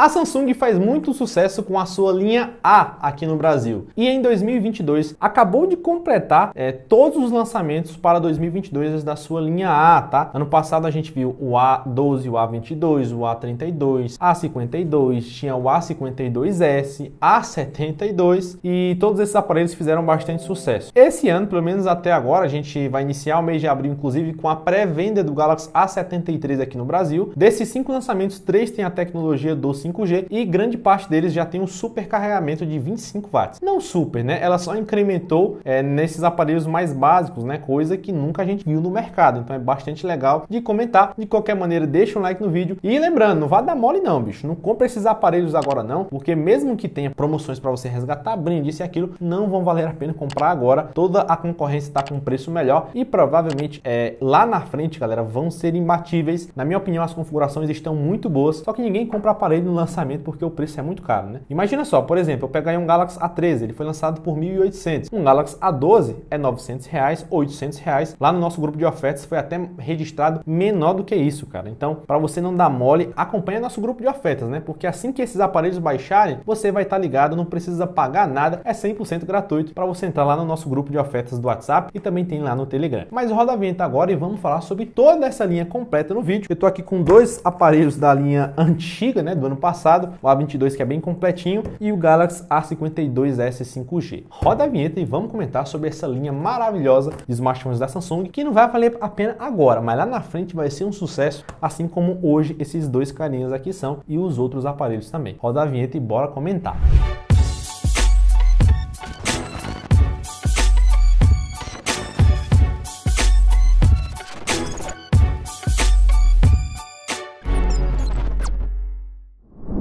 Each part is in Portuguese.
A Samsung faz muito sucesso com a sua linha A aqui no Brasil e em 2022 acabou de completar é, todos os lançamentos para 2022 da sua linha A, tá? Ano passado a gente viu o A12, o A22, o A32, A52, tinha o A52S, A72 e todos esses aparelhos fizeram bastante sucesso. Esse ano, pelo menos até agora, a gente vai iniciar o mês de abril, inclusive, com a pré-venda do Galaxy A73 aqui no Brasil. Desses cinco lançamentos, três têm a tecnologia do 5 5G e grande parte deles já tem um supercarregamento de 25 watts. Não super, né? Ela só incrementou é, nesses aparelhos mais básicos, né? Coisa que nunca a gente viu no mercado. Então é bastante legal de comentar. De qualquer maneira, deixa um like no vídeo. E lembrando, não vá dar mole não, bicho. Não compra esses aparelhos agora não, porque mesmo que tenha promoções para você resgatar, brinde isso e aquilo, não vão valer a pena comprar agora. Toda a concorrência está com um preço melhor e provavelmente é, lá na frente, galera, vão ser imbatíveis. Na minha opinião, as configurações estão muito boas, só que ninguém compra aparelho no lançamento porque o preço é muito caro, né? Imagina só, por exemplo, eu pegar um Galaxy A13, ele foi lançado por 1.800. Um Galaxy A12 é 900 reais, 800 reais. Lá no nosso grupo de ofertas foi até registrado menor do que isso, cara. Então, para você não dar mole, acompanha nosso grupo de ofertas, né? Porque assim que esses aparelhos baixarem, você vai estar tá ligado, não precisa pagar nada, é 100% gratuito para você entrar lá no nosso grupo de ofertas do WhatsApp e também tem lá no Telegram. Mas roda a vinheta agora e vamos falar sobre toda essa linha completa no vídeo. Eu tô aqui com dois aparelhos da linha antiga, né, do ano passado, o A22 que é bem completinho e o Galaxy A52s 5G. Roda a vinheta e vamos comentar sobre essa linha maravilhosa de smartphones da Samsung, que não vai valer a pena agora, mas lá na frente vai ser um sucesso, assim como hoje esses dois carinhas aqui são e os outros aparelhos também. Roda a vinheta e bora comentar.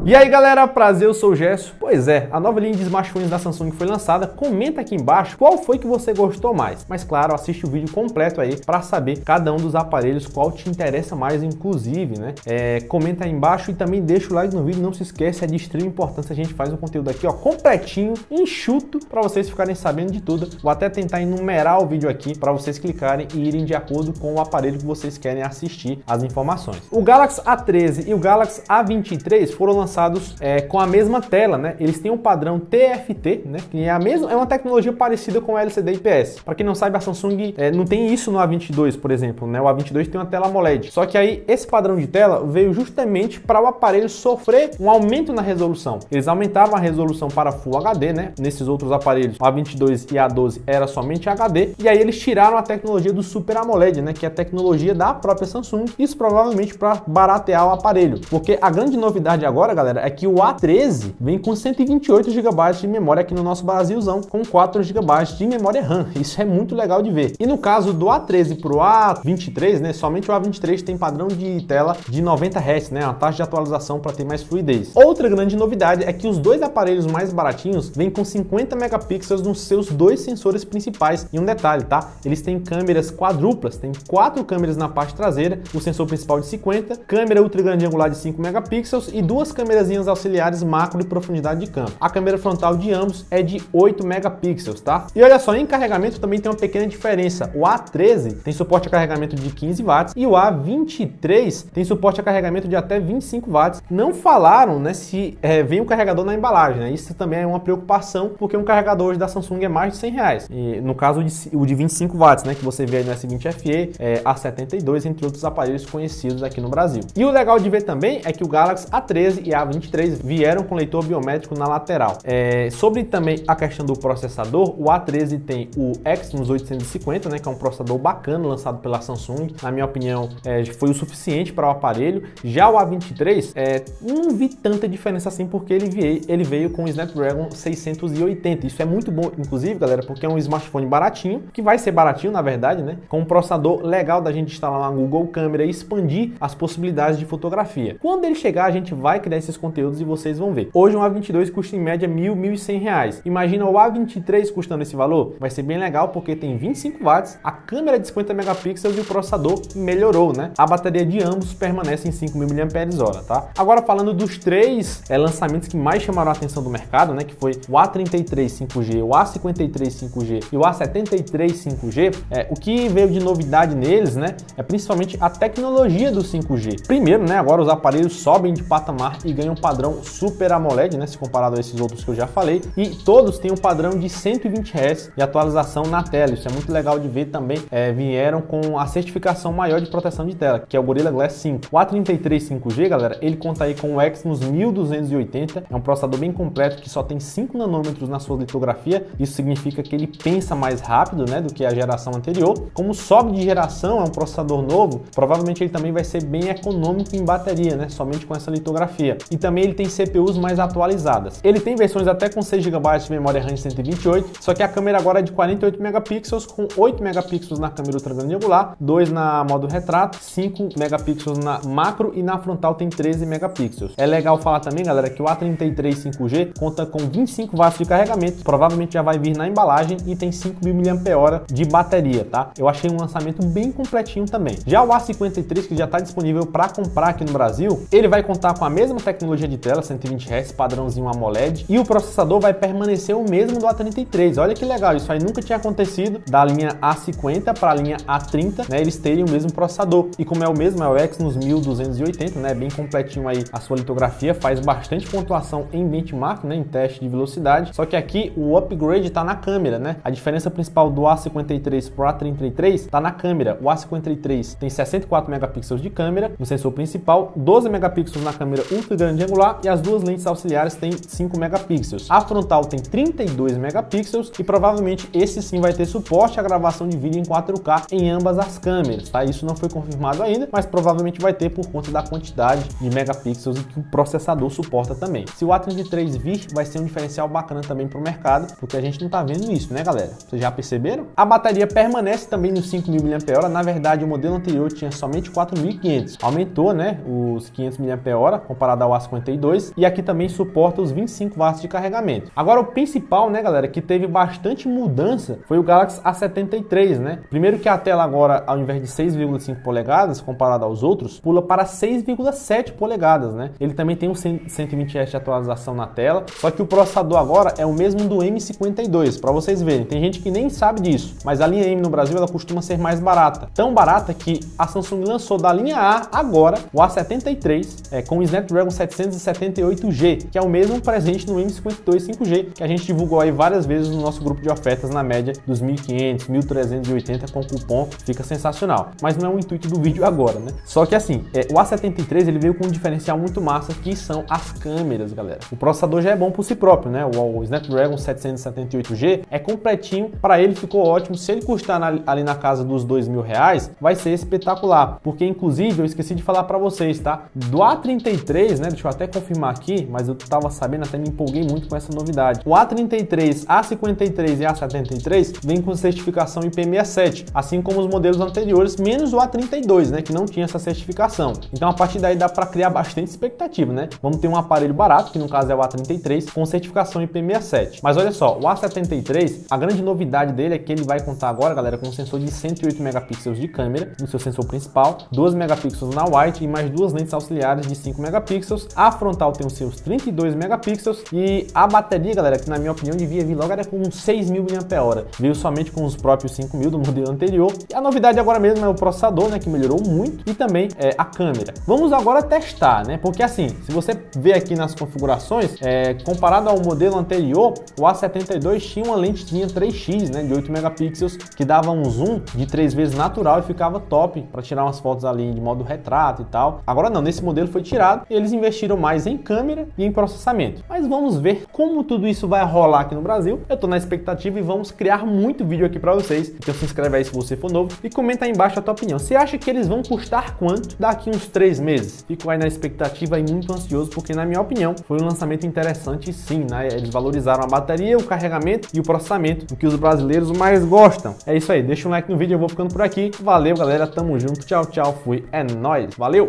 E aí galera, prazer, eu sou o Gesso. Pois é, a nova linha de smartphones da Samsung foi lançada. Comenta aqui embaixo qual foi que você gostou mais. Mas claro, assiste o vídeo completo aí para saber cada um dos aparelhos qual te interessa mais, inclusive, né? É, comenta aí embaixo e também deixa o like no vídeo. Não se esqueça, é de extrema importância. A gente faz um conteúdo aqui, ó, completinho, enxuto, para vocês ficarem sabendo de tudo. Vou até tentar enumerar o vídeo aqui para vocês clicarem e irem de acordo com o aparelho que vocês querem assistir as informações. O Galaxy A13 e o Galaxy A23 foram lançados é, com a mesma tela, né? Eles têm um padrão TFT, né? Que é a mesma, é uma tecnologia parecida com LCD IPS. Para quem não sabe, a Samsung é, não tem isso no A22, por exemplo, né? O A22 tem uma tela AMOLED. Só que aí esse padrão de tela veio justamente para o aparelho sofrer um aumento na resolução. Eles aumentavam a resolução para Full HD, né? Nesses outros aparelhos, o A22 e A12 era somente HD, e aí eles tiraram a tecnologia do Super AMOLED, né? Que é a tecnologia da própria Samsung. Isso provavelmente para baratear o aparelho, porque a grande novidade agora, galera galera, é que o A13 vem com 128 GB de memória aqui no nosso Brasilzão, com 4 GB de memória RAM. Isso é muito legal de ver. E no caso do A13 para o A23, né, somente o A23 tem padrão de tela de 90 Hz, né, a taxa de atualização para ter mais fluidez. Outra grande novidade é que os dois aparelhos mais baratinhos vêm com 50 megapixels nos seus dois sensores principais. E um detalhe, tá? Eles têm câmeras quadruplas, tem quatro câmeras na parte traseira, o sensor principal de 50, câmera ultra grande angular de 5 megapixels e duas câmeras câmerazinhas auxiliares macro e profundidade de campo. A câmera frontal de ambos é de 8 megapixels, tá? E olha só, em carregamento também tem uma pequena diferença. O A13 tem suporte a carregamento de 15 watts e o A23 tem suporte a carregamento de até 25 watts. Não falaram, né, se é, vem o um carregador na embalagem, né? Isso também é uma preocupação, porque um carregador hoje da Samsung é mais de 100 reais. E no caso, o de 25 watts, né, que você vê aí no S20FE, é, A72, entre outros aparelhos conhecidos aqui no Brasil. E o legal de ver também é que o Galaxy A13 e a a23 vieram com leitor biométrico na lateral. É, sobre também a questão do processador, o A13 tem o Exynos 850, né, que é um processador bacana lançado pela Samsung. Na minha opinião, é, foi o suficiente para o aparelho. Já o A23, é, não vi tanta diferença assim, porque ele veio, ele veio com o Snapdragon 680. Isso é muito bom, inclusive, galera, porque é um smartphone baratinho, que vai ser baratinho, na verdade, né? Com um processador legal da gente instalar na Google Câmera e expandir as possibilidades de fotografia. Quando ele chegar, a gente vai criar esse esses conteúdos e vocês vão ver. Hoje um A22 custa em média mil, mil e cem reais. Imagina o A23 custando esse valor? Vai ser bem legal porque tem 25 watts, a câmera de 50 megapixels e o processador melhorou, né? A bateria de ambos permanece em 5.000 mAh, tá? Agora falando dos três é, lançamentos que mais chamaram a atenção do mercado, né? Que foi o A33 5G, o A53 5G e o A73 5G. É, o que veio de novidade neles, né? É principalmente a tecnologia do 5G. Primeiro, né? Agora os aparelhos sobem de patamar e ganha um padrão Super AMOLED, né, se comparado a esses outros que eu já falei, e todos têm um padrão de 120 Hz de atualização na tela. Isso é muito legal de ver também. É, vieram com a certificação maior de proteção de tela, que é o Gorilla Glass 5. O A33 5G, galera, ele conta aí com o Exynos 1280, é um processador bem completo que só tem 5 nanômetros na sua litografia. Isso significa que ele pensa mais rápido, né, do que a geração anterior. Como sobe de geração, é um processador novo, provavelmente ele também vai ser bem econômico em bateria, né, somente com essa litografia e também ele tem CPUs mais atualizadas. Ele tem versões até com 6 GB de memória RAM de 128, só que a câmera agora é de 48 megapixels com 8 megapixels na câmera ultra-angular, 2 na modo retrato, 5 megapixels na macro e na frontal tem 13 megapixels. É legal falar também, galera, que o A33 5G conta com 25 watts de carregamento, provavelmente já vai vir na embalagem e tem 5.000 mAh de bateria, tá? Eu achei um lançamento bem completinho também. Já o A53, que já está disponível para comprar aqui no Brasil, ele vai contar com a mesma tecnologia tecnologia de tela, 120 Hz, padrãozinho AMOLED, e o processador vai permanecer o mesmo do A33. Olha que legal, isso aí nunca tinha acontecido da linha A50 para a linha A30, né? Eles terem o mesmo processador. E como é o mesmo, é o Exynos 1280, né? Bem completinho aí a sua litografia, faz bastante pontuação em benchmark, né? Em teste de velocidade. Só que aqui o upgrade está na câmera, né? A diferença principal do A53 para o A33 está na câmera. O A53 tem 64 megapixels de câmera no sensor principal, 12 megapixels na câmera ultra grande grande angular e as duas lentes auxiliares têm 5 megapixels. A frontal tem 32 megapixels e provavelmente esse sim vai ter suporte à gravação de vídeo em 4K em ambas as câmeras, tá? Isso não foi confirmado ainda, mas provavelmente vai ter por conta da quantidade de megapixels que o processador suporta também. Se o A33 vir, vai ser um diferencial bacana também para o mercado, porque a gente não tá vendo isso, né, galera? Vocês já perceberam? A bateria permanece também nos 5.000 mAh, na verdade o modelo anterior tinha somente 4.500, aumentou, né, os 500 mAh comparado ao 52 e aqui também suporta os 25 watts de carregamento. Agora o principal, né, galera, que teve bastante mudança foi o Galaxy A73, né? Primeiro que a tela agora, ao invés de 6,5 polegadas, comparada aos outros, pula para 6,7 polegadas, né? Ele também tem um 120 Hz de atualização na tela, só que o processador agora é o mesmo do M52, para vocês verem. Tem gente que nem sabe disso, mas a linha M no Brasil ela costuma ser mais barata, tão barata que a Samsung lançou da linha A agora o A73 é, com o Snapdragon 7 778G, que é o mesmo presente no M52 5G, que a gente divulgou aí várias vezes no nosso grupo de ofertas na média dos 1.500, 1.380 com cupom, fica sensacional. Mas não é o intuito do vídeo agora, né? Só que assim, é, o A73 ele veio com um diferencial muito massa, que são as câmeras, galera. O processador já é bom por si próprio, né? O, o Snapdragon 778G é completinho, para ele ficou ótimo. Se ele custar na, ali na casa dos dois mil reais, vai ser espetacular, porque inclusive eu esqueci de falar para vocês, tá? Do A33, né? né? Deixa eu até confirmar aqui, mas eu tava sabendo, até me empolguei muito com essa novidade. O A33, A53 e A73 vêm com certificação IP67, assim como os modelos anteriores, menos o A32, né? Que não tinha essa certificação. Então a partir daí dá para criar bastante expectativa, né? Vamos ter um aparelho barato, que no caso é o A33, com certificação IP67. Mas olha só, o A73, a grande novidade dele é que ele vai contar agora, galera, com um sensor de 108 megapixels de câmera, no seu sensor principal, 2 megapixels na white e mais duas lentes auxiliares de 5 megapixels megapixels, a frontal tem os seus 32 megapixels e a bateria, galera, que na minha opinião devia vir logo era com 6.000 mAh, veio somente com os próprios 5.000 do modelo anterior. E a novidade agora mesmo é o processador, né, que melhorou muito e também é, a câmera. Vamos agora testar, né, porque assim, se você ver aqui nas configurações, é, comparado ao modelo anterior, o A72 tinha uma tinha 3x, né, de 8 megapixels, que dava um zoom de 3 vezes natural e ficava top para tirar umas fotos ali de modo retrato e tal. Agora não, nesse modelo foi tirado e eles investiram investiram mais em câmera e em processamento. Mas vamos ver como tudo isso vai rolar aqui no Brasil. Eu estou na expectativa e vamos criar muito vídeo aqui para vocês. Então se inscreve aí se você for novo e comenta aí embaixo a tua opinião. Você acha que eles vão custar quanto daqui uns três meses? Fico aí na expectativa e muito ansioso porque na minha opinião foi um lançamento interessante sim, né? Eles valorizaram a bateria, o carregamento e o processamento, o que os brasileiros mais gostam. É isso aí, deixa um like no vídeo, eu vou ficando por aqui. Valeu, galera, tamo junto. Tchau, tchau, fui. É nóis. Valeu.